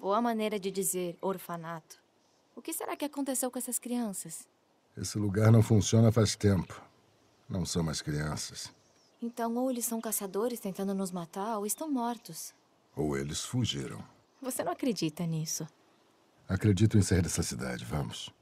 Ou a maneira de dizer orfanato. O que será que aconteceu com essas crianças? Esse lugar não funciona faz tempo. Não são mais crianças. Então, ou eles são caçadores tentando nos matar, ou estão mortos. Ou eles fugiram. Você não acredita nisso? Acredito em sair dessa cidade, vamos.